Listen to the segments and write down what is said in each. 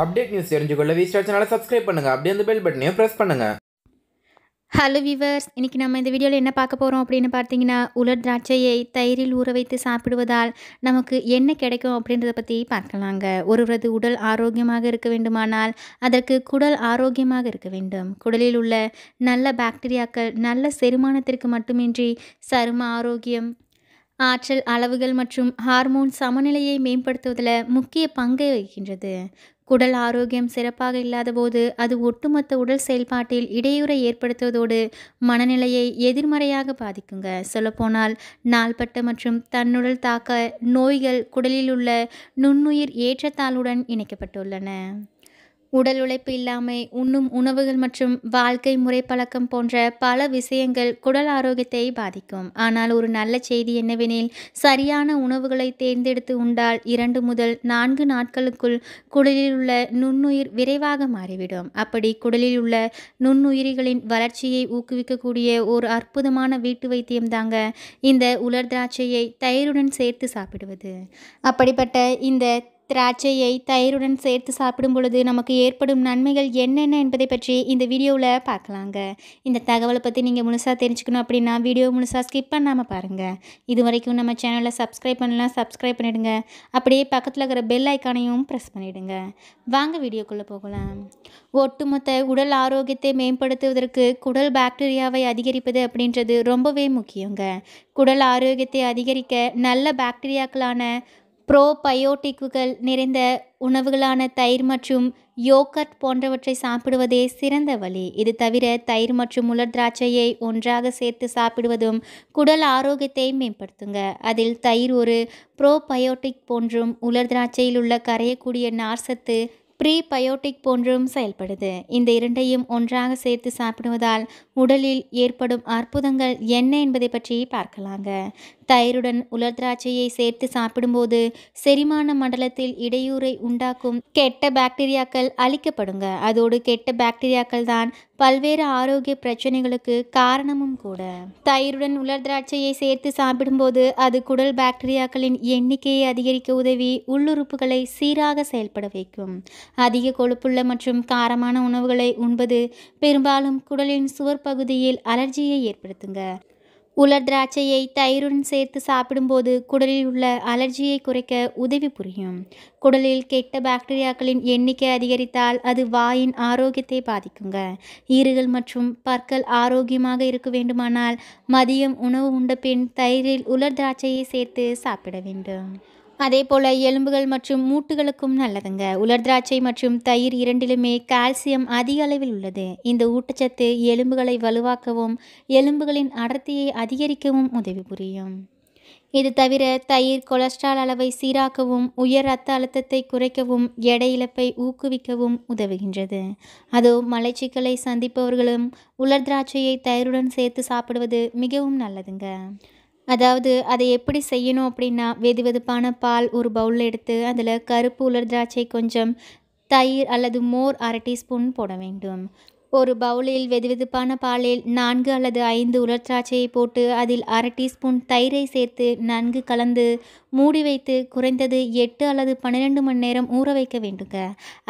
update news தெரிஞ்சுக்கொள்ள வி சேனலை சப்ஸ்கிரைப் பண்ணுங்கள் அப்படியே அந்த பெல் பட்டனையும் ப்ரெஸ் பண்ணுங்கள் ஹலோ விவர்ஸ் இன்றைக்கி நம்ம இந்த வீடியோவில் என்ன பார்க்க போகிறோம் அப்படின்னு பார்த்தீங்கன்னா உலர் திராட்சையை தயிரில் ஊற வைத்து சாப்பிடுவதால் நமக்கு என்ன கிடைக்கும் அப்படின்றத பற்றி பார்க்கலாங்க ஒருவரது உடல் ஆரோக்கியமாக இருக்க வேண்டுமானால் அதற்கு குடல் ஆரோக்கியமாக இருக்க வேண்டும் குடலில் உள்ள நல்ல பாக்டீரியாக்கள் நல்ல செரிமானத்திற்கு மட்டுமின்றி சரும ஆரோக்கியம் ஆற்றல் அளவுகள் மற்றும் ஹார்மோன் சமநிலையை மேம்படுத்துவதில் முக்கிய பங்கை வகிக்கின்றது உடல் ஆரோக்கியம் சிறப்பாக இல்லாதபோது அது ஒட்டுமொத்த உடல் செயல்பாட்டில் இடையூறை ஏற்படுத்துவதோடு மனநிலையை எதிர்மறையாக பாதிக்குங்க சொல்லப்போனால் நாள்பட்ட மற்றும் தன்னுடல் தாக்க நோய்கள் குடலில் உள்ள நுண்ணுயிர் ஏற்றத்தாளுடன் இணைக்கப்பட்டுள்ளன உடல் உழைப்பு இல்லாமை உண்ணும் உணவுகள் மற்றும் வாழ்க்கை முறை பழக்கம் போன்ற பல விஷயங்கள் குடல் ஆரோக்கியத்தை பாதிக்கும் ஆனால் ஒரு நல்ல செய்தி என்னவெனில் சரியான உணவுகளை தேர்ந்தெடுத்து உண்டால் இரண்டு முதல் நான்கு நாட்களுக்குள் குடலில் உள்ள நுண்ணுயிர் விரைவாக மாறிவிடும் அப்படி குடலில் உள்ள நுண்ணுயிரிகளின் வளர்ச்சியை ஊக்குவிக்கக்கூடிய ஒரு அற்புதமான வீட்டு வைத்தியம் தாங்க இந்த உலர் திராட்சையை தயிருடன் சேர்த்து சாப்பிடுவது அப்படிப்பட்ட இந்த திராட்சையை தயிருடன் சேர்த்து சாப்பிடும் பொழுது நமக்கு ஏற்படும் நன்மைகள் என்னென்ன என்பதை பற்றி இந்த வீடியோவில் பார்க்கலாங்க இந்த தகவலை பற்றி நீங்கள் முழுசாக தெரிஞ்சுக்கணும் அப்படின்னா வீடியோ முழுசாக ஸ்கிப் பண்ணாமல் பாருங்கள் இது வரைக்கும் நம்ம சேனலை சப்ஸ்கிரைப் பண்ணலாம் சப்ஸ்கிரைப் பண்ணிவிடுங்க அப்படியே பக்கத்தில் இருக்கிற பெல் ஐக்கானையும் ப்ரெஸ் பண்ணிவிடுங்க வாங்க வீடியோக்குள்ளே போகலாம் ஒட்டுமொத்த உடல் ஆரோக்கியத்தை மேம்படுத்துவதற்கு குடல் பாக்டீரியாவை அதிகரிப்பது அப்படின்றது ரொம்பவே முக்கியங்க குடல் ஆரோக்கியத்தை அதிகரிக்க நல்ல பாக்டீரியாக்களான ப்ரோபயோட்டிக்குகள் நிறைந்த உணவுகளான தயிர் மற்றும் யோகர்ட் போன்றவற்றை சாப்பிடுவதே சிறந்த வழி இது தவிர தயிர் மற்றும் உலர் திராட்சையை ஒன்றாக சேர்த்து சாப்பிடுவதும் குடல் ஆரோக்கியத்தை மேம்படுத்துங்க அதில் தயிர் ஒரு ப்ரோபயோட்டிக் போன்றும் உலர் திராட்சையில் உள்ள கரையக்கூடிய நார்சத்து ப்ரீபயோட்டிக் போன்றும் செயல்படுது இந்த இரண்டையும் ஒன்றாக சேர்த்து சாப்பிடுவதால் உடலில் ஏற்படும் அற்புதங்கள் என்ன என்பதை பற்றி பார்க்கலாங்க தயிருடன் உலர் திராட்சையை சேர்த்து சாப்பிடும்போது செரிமான மண்டலத்தில் இடையூறை உண்டாக்கும் கெட்ட பாக்டீரியாக்கள் அழிக்கப்படுங்க அதோடு கெட்ட பாக்டீரியாக்கள் தான் பல்வேறு ஆரோக்கிய பிரச்சனைகளுக்கு காரணமும் கூட தயிருடன் உலர் திராட்சையை சேர்த்து சாப்பிடும்போது அது குடல் பாக்டீரியாக்களின் எண்ணிக்கையை அதிகரிக்க உதவி உள்ளுறுப்புகளை சீராக செயல்பட வைக்கும் அதிக கொழுப்புள்ள மற்றும் காரமான உணவுகளை உண்பது பெரும்பாலும் குடலின் சுவர் பகுதியில் அலர்ஜியை ஏற்படுத்துங்க உலர் திராட்சையை தயிருடன் சேர்த்து சாப்பிடும்போது குடலில் உள்ள அலர்ஜியை குறைக்க உதவி புரியும் குடலில் கெட்ட பாக்டீரியாக்களின் எண்ணிக்கை அதிகரித்தால் அது வாயின் ஆரோக்கியத்தை பாதிக்குங்க ஈறுகள் மற்றும் பற்கள் ஆரோக்கியமாக இருக்க வேண்டுமானால் மதியம் உணவு உண்ட பின் தயிரில் உலர் திராட்சையை சேர்த்து சாப்பிட வேண்டும் அதே போல் எலும்புகள் மற்றும் மூட்டுகளுக்கும் நல்லதுங்க உலர் திராட்சை மற்றும் தயிர் இரண்டிலுமே கால்சியம் அதிக அளவில் உள்ளது இந்த ஊட்டச்சத்து எலும்புகளை வலுவாக்கவும் எலும்புகளின் அடர்த்தியை அதிகரிக்கவும் உதவி புரியும் இது தவிர தயிர் கொலஸ்ட்ரால் அளவை சீராக்கவும் உயர் இரத்த அழுத்தத்தை குறைக்கவும் எடை இழப்பை ஊக்குவிக்கவும் உதவுகின்றது அதோ மலைச்சிக்கலை சந்திப்பவர்களும் உலர் திராட்சையை தயிருடன் சேர்த்து சாப்பிடுவது மிகவும் நல்லதுங்க அதாவது அதை எப்படி செய்யணும் அப்படின்னா வெது வெதுப்பான பால் ஒரு பவுலில் எடுத்து அதில் கருப்பு உலர் திராட்சை கொஞ்சம் தயிர் அல்லது மோர் அரை டீஸ்பூன் போட வேண்டும் ஒரு பவுலில் வெதுவெதுப்பான பாலில் நான்கு அல்லது ஐந்து உலர்திராட்சையை போட்டு அதில் அரை டீஸ்பூன் தயிரை சேர்த்து நன்கு கலந்து மூடி வைத்து குறைந்தது எட்டு அல்லது பன்னிரெண்டு மணி நேரம் ஊற வைக்க வேண்டுங்க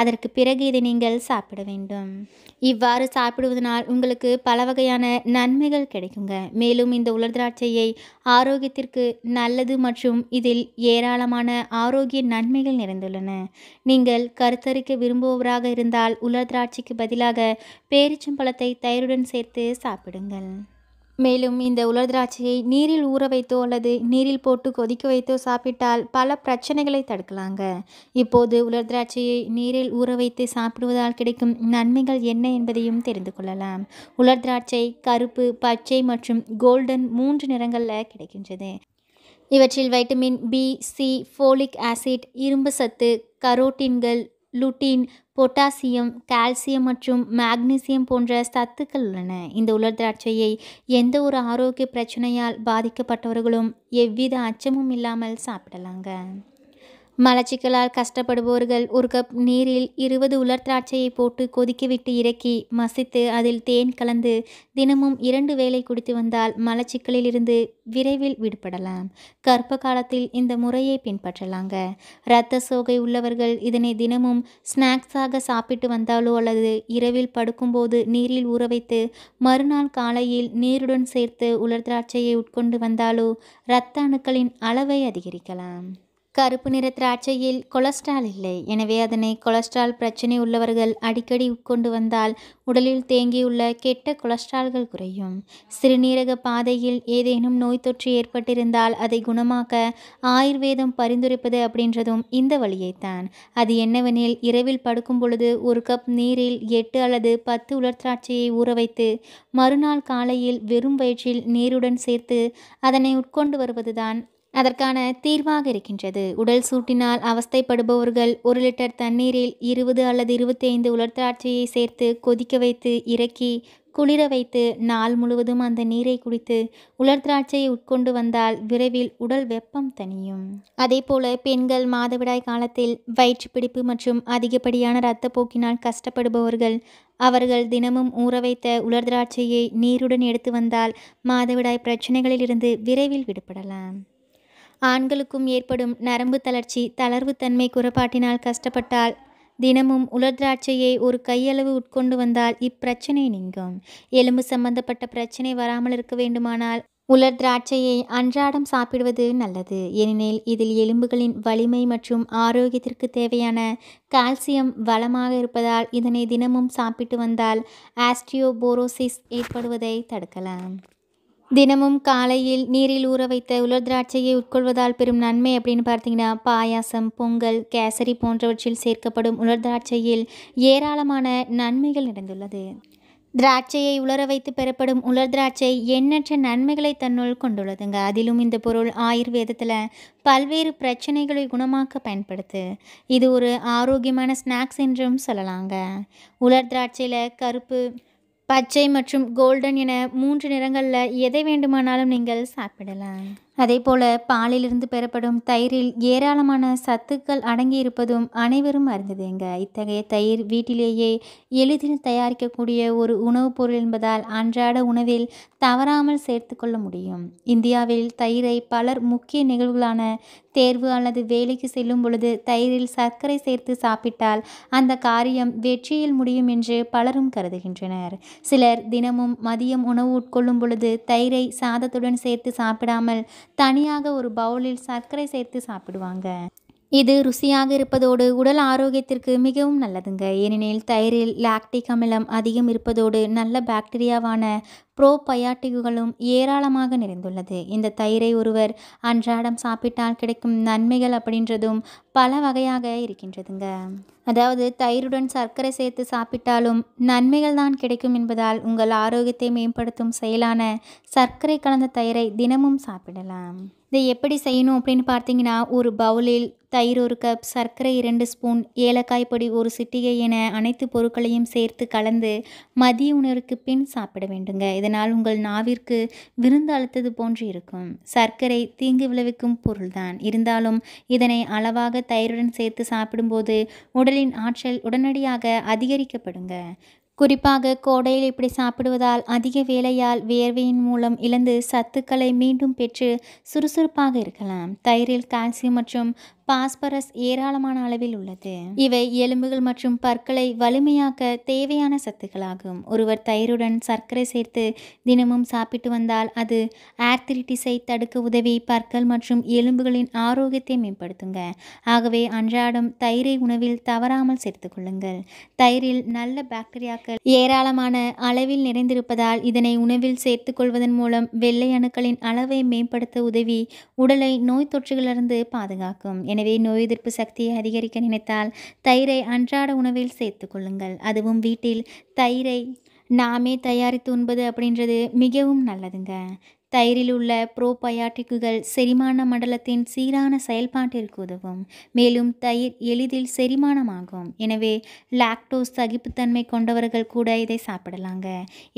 அதற்கு பிறகு இதை நீங்கள் சாப்பிட வேண்டும் இவ்வாறு சாப்பிடுவதனால் உங்களுக்கு பல வகையான நன்மைகள் கிடைக்குங்க மேலும் இந்த உலர்திராட்சையை ஆரோக்கியத்திற்கு நல்லது மற்றும் இதில் ஏராளமான ஆரோக்கிய நன்மைகள் நிறைந்துள்ளன நீங்கள் கருத்தரிக்க விரும்புபவராக இருந்தால் உலர் திராட்சைக்கு பதிலாக பேரிச்சம்பழத்தை தயிருடன் சேர்த்து சாப்பிடுங்கள் மேலும் இந்த உலர் திராட்சையை நீரில் ஊற வைத்தோ அல்லது நீரில் போட்டு கொதிக்க வைத்தோ சாப்பிட்டால் பல பிரச்சனைகளை தடுக்கலாங்க இப்போது உலர் திராட்சையை நீரில் ஊற வைத்து சாப்பிடுவதால் கிடைக்கும் நன்மைகள் என்ன என்பதையும் தெரிந்து கொள்ளலாம் உலர் திராட்சை கருப்பு பச்சை மற்றும் கோல்டன் மூன்று நிறங்களில் கிடைக்கின்றது இவற்றில் vitamin B C folic acid இரும்பு சத்து கரோட்டின்கள் லுட்டின் பொட்டாசியம் கால்சியம் மற்றும் மேக்னீசியம் போன்ற சத்துக்கள் உள்ளன இந்த உலர் திராட்சையை எந்த ஒரு ஆரோக்கிய பிரச்சனையால் பாதிக்கப்பட்டவர்களும் எவ்வித அச்சமும் இல்லாமல் சாப்பிடலாங்க மலச்சிக்கலால் கஷ்டப்படுபவர்கள் ஒரு கப் நீரில் இருபது உலர் திராட்சையை போட்டு கொதிக்கவிட்டு இறக்கி மசித்து அதில் தேன் கலந்து தினமும் இரண்டு வேளை குடித்து வந்தால் மலச்சிக்கலில் இருந்து விரைவில் விடுபடலாம் கர்ப்ப காலத்தில் இந்த முறையை பின்பற்றலாங்க இரத்த சோகை உள்ளவர்கள் இதனை தினமும் ஸ்நாக்ஸாக சாப்பிட்டு வந்தாலோ அல்லது இரவில் படுக்கும்போது நீரில் ஊற வைத்து மறுநாள் காலையில் நீருடன் சேர்த்து உலர் திராட்சையை உட்கொண்டு வந்தாலோ இரத்த அணுக்களின் அளவை அதிகரிக்கலாம் கருப்பு நிற திராட்சையில் கொலஸ்ட்ரால் இல்லை எனவே அதனை கொலஸ்ட்ரால் பிரச்சனை உள்ளவர்கள் அடிக்கடி உட்கொண்டு வந்தால் உடலில் தேங்கியுள்ள கெட்ட கொலஸ்ட்ரால்கள் குறையும் சிறுநீரக பாதையில் ஏதேனும் நோய் தொற்று ஏற்பட்டிருந்தால் அதை குணமாக்க ஆயுர்வேதம் பரிந்துரைப்பது அப்படின்றதும் இந்த வழியைத்தான் அது என்னவெனில் இரவில் படுக்கும் பொழுது ஒரு கப் நீரில் எட்டு அல்லது பத்து உலர் திராட்சையை ஊற வைத்து மறுநாள் காலையில் வெறும் வயிற்றில் நீருடன் சேர்த்து அதனை உட்கொண்டு வருவதுதான் அதற்கான தீர்வாக இருக்கின்றது உடல் சூட்டினால் அவஸ்தைப்படுபவர்கள் ஒரு லிட்டர் தண்ணீரில் இருபது அல்லது இருபத்தி ஐந்து உலர்த்தாட்சியை சேர்த்து கொதிக்க வைத்து இறக்கி குளிர வைத்து நாள் முழுவதும் அந்த நீரை குடித்து உலர் திராட்சையை உட்கொண்டு வந்தால் விரைவில் உடல் வெப்பம் அதே அதேபோல பெண்கள் மாதவிடாய் காலத்தில் வயிற்றுப்பிடிப்பு மற்றும் அதிகப்படியான இரத்தப்போக்கினால் கஷ்டப்படுபவர்கள் அவர்கள் தினமும் ஊற வைத்த உலர் திராட்சையை நீருடன் எடுத்து வந்தால் மாதவிடாய் பிரச்சனைகளிலிருந்து விரைவில் விடுபடலாம் ஆண்களுக்கும் ஏற்படும் நரம்பு தளர்ச்சி தளர்வு தன்மை குறைபாட்டினால் கஷ்டப்பட்டால் தினமும் உலர் திராட்சையை ஒரு கையளவு உட்கொண்டு வந்தால் இப்பிரச்சனை நீங்கும் எலும்பு சம்பந்தப்பட்ட பிரச்சனை வராமல் இருக்க வேண்டுமானால் உலர் திராட்சையை அன்றாடம் சாப்பிடுவது நல்லது ஏனெனில் இதில் எலும்புகளின் வலிமை மற்றும் ஆரோக்கியத்திற்கு தேவையான கால்சியம் வளமாக இருப்பதால் இதனை தினமும் சாப்பிட்டு வந்தால் ஆஸ்டியோபோரோசிஸ் ஏற்படுவதை தடுக்கலாம் தினமும் காலையில் நீரில் ஊற வைத்த உலர் திராட்சையை உட்கொள்வதால் பெறும் நன்மை அப்படின்னு பார்த்தீங்கன்னா பாயாசம் பொங்கல் கேசரி போன்றவற்றில் சேர்க்கப்படும் உலர் திராட்சையில் ஏராளமான நன்மைகள் நடந்துள்ளது திராட்சையை உலர வைத்து பெறப்படும் உலர் திராட்சை எண்ணற்ற நன்மைகளை தன்னுள் கொண்டுள்ளதுங்க அதிலும் இந்த பொருள் ஆயுர்வேதத்தில் பல்வேறு பிரச்சனைகளை குணமாக்க பயன்படுத்து இது ஒரு ஆரோக்கியமான ஸ்நாக்ஸ் என்றும் சொல்லலாங்க உலர் திராட்சையில் கருப்பு பச்சை மற்றும் கோல்டன் என மூன்று நிறங்களில் எதை வேண்டுமானாலும் நீங்கள் சாப்பிடலாம் அதே போல பாலிலிருந்து பெறப்படும் தயிரில் ஏராளமான சத்துக்கள் அடங்கியிருப்பதும் அனைவரும் அறிந்ததுங்க இத்தகைய தயிர் வீட்டிலேயே எளிதில் தயாரிக்கக்கூடிய ஒரு உணவுப் பொருள் என்பதால் அன்றாட உணவில் தவறாமல் சேர்த்து கொள்ள முடியும் இந்தியாவில் தயிரை பலர் முக்கிய நிகழ்வுகளான தேர்வு அல்லது வேலைக்கு செல்லும் பொழுது தயிரில் சர்க்கரை சேர்த்து சாப்பிட்டால் அந்த காரியம் வெற்றியில் முடியும் என்று பலரும் கருதுகின்றனர் சிலர் தினமும் மதியம் உணவு உட்கொள்ளும் பொழுது தயிரை சாதத்துடன் சேர்த்து சாப்பிடாமல் தனியாக ஒரு பவுலில் சர்க்கரை சேர்த்து சாப்பிடுவாங்க இது ருசியாக இருப்பதோடு உடல் ஆரோக்கியத்திற்கு மிகவும் நல்லதுங்க ஏனெனில் தயிரில் லாக்டிக் அமிலம் அதிகம் இருப்பதோடு நல்ல பாக்டீரியாவான ப்ரோபயாட்டிக்குகளும் ஏராளமாக நிறைந்துள்ளது இந்த தயிரை ஒருவர் அன்றாடம் சாப்பிட்டால் கிடைக்கும் நன்மைகள் அப்படின்றதும் பல வகையாக இருக்கின்றதுங்க அதாவது தயிருடன் சர்க்கரை சேர்த்து சாப்பிட்டாலும் நன்மைகள் தான் கிடைக்கும் என்பதால் உங்கள் ஆரோக்கியத்தை மேம்படுத்தும் செயலான சர்க்கரை கலந்த தயிரை தினமும் சாப்பிடலாம் இதை எப்படி செய்யணும் அப்படின்னு பார்த்தீங்கன்னா ஒரு பவுலில் தயிர் ஒரு கப் சர்க்கரை இரண்டு ஸ்பூன் ஏலக்காய் பொடி ஒரு சிட்டிகை என அனைத்து பொருட்களையும் சேர்த்து கலந்து மதிய உணவுக்கு பின் சாப்பிட வேண்டுங்க இதனால் உங்கள் நாவிற்கு விருந்து அழுத்தது போன்று இருக்கும் சர்க்கரை தீங்கு விளைவிக்கும் பொருள்தான் இருந்தாலும் இதனை அளவாக தயிருடன் சேர்த்து சாப்பிடும்போது உடலின் ஆற்றல் உடனடியாக அதிகரிக்கப்படுங்க குறிப்பாக கோடையில் இப்படி சாப்பிடுவதால் அதிக வேலையால் வியர்வையின் மூலம் இழந்து சத்துக்களை மீண்டும் பெற்று சுறுசுறுப்பாக இருக்கலாம் தயிரில் கால்சியம் மற்றும் பாஸ்பரஸ் ஏராளமான அளவில் உள்ளது இவை எலும்புகள் மற்றும் பற்களை வலிமையாக்க தேவையான சத்துக்களாகும் ஒருவர் தயிருடன் சர்க்கரை சேர்த்து தினமும் சாப்பிட்டு வந்தால் அது ஆர்த்திரிட்டிஸை தடுக்க உதவி பற்கள் மற்றும் எலும்புகளின் ஆரோக்கியத்தை மேம்படுத்துங்க ஆகவே அன்றாடம் தயிரை உணவில் தவறாமல் சேர்த்துக் கொள்ளுங்கள் தயிரில் நல்ல பாக்டீரியாக்கள் ஏராளமான அளவில் நிறைந்திருப்பதால் இதனை உணவில் சேர்த்துக் கொள்வதன் மூலம் வெள்ளை அணுக்களின் அளவை மேம்படுத்த உதவி உடலை நோய் தொற்றுகளிலிருந்து பாதுகாக்கும் எனவே நோய் எதிர்ப்பு சக்தியை அதிகரிக்க நினைத்தால் தயிரை அன்றாட உணவில் சேர்த்து கொள்ளுங்கள் அதுவும் வீட்டில் தயிரை நாமே தயாரித்து உண்பது அப்படின்றது மிகவும் நல்லதுங்க தயிரில் உள்ள ப்ரோபயாட்டிக்குகள் செரிமான மண்டலத்தின் சீரான செயல்பாட்டிற்கு உதவும் மேலும் தயிர் எளிதில் செரிமானமாகும் எனவே லாக்டோஸ் சகிப்புத்தன்மை கொண்டவர்கள் கூட இதை சாப்பிடலாங்க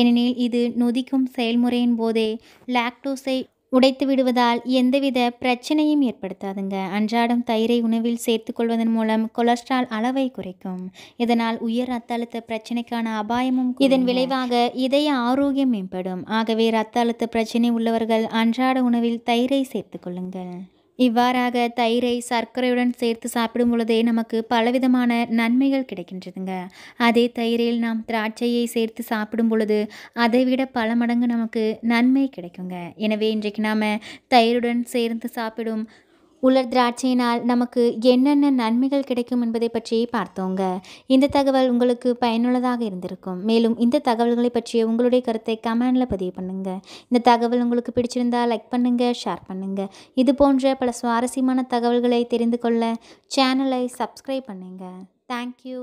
ஏனெனில் இது நொதிக்கும் செயல்முறையின் போதே லாக்டோஸை உடைத்து விடுவதால் எந்தவித பிரச்சனையும் ஏற்படுத்தாதுங்க அன்றாடம் தயிரை உணவில் சேர்த்து கொள்வதன் மூலம் கொலஸ்ட்ரால் அளவை குறைக்கும் இதனால் உயர் ரத்த அழுத்த பிரச்சனைக்கான அபாயமும் இதன் விளைவாக இதய ஆரோக்கியம் மேம்படும் ஆகவே ரத்த அழுத்த பிரச்சனை உள்ளவர்கள் அன்றாட உணவில் தயிரை சேர்த்து கொள்ளுங்கள் இவ்வாறாக தயிரை சர்க்கரையுடன் சேர்த்து சாப்பிடும் பொழுதே நமக்கு பலவிதமான நன்மைகள் கிடைக்கின்றதுங்க அதே தயிரில் நாம் திராட்சையை சேர்த்து சாப்பிடும் பொழுது அதைவிட பல மடங்கு நமக்கு நன்மை கிடைக்குங்க எனவே இன்றைக்கு நாம் தயிருடன் சேர்ந்து சாப்பிடும் உலர் திராட்சையினால் நமக்கு என்னென்ன நன்மைகள் கிடைக்கும் என்பதை பற்றி பார்த்தோங்க இந்த தகவல் உங்களுக்கு பயனுள்ளதாக இருந்திருக்கும் மேலும் இந்த தகவல்களை பற்றிய உங்களுடைய கருத்தை கமெண்டில் பதிவு பண்ணுங்கள் இந்த தகவல் உங்களுக்கு பிடிச்சிருந்தால் லைக் பண்ணுங்கள் ஷேர் பண்ணுங்கள் இது போன்ற பல சுவாரஸ்யமான தகவல்களை தெரிந்து கொள்ள சேனலை சப்ஸ்கிரைப் பண்ணுங்கள் தேங்க்யூ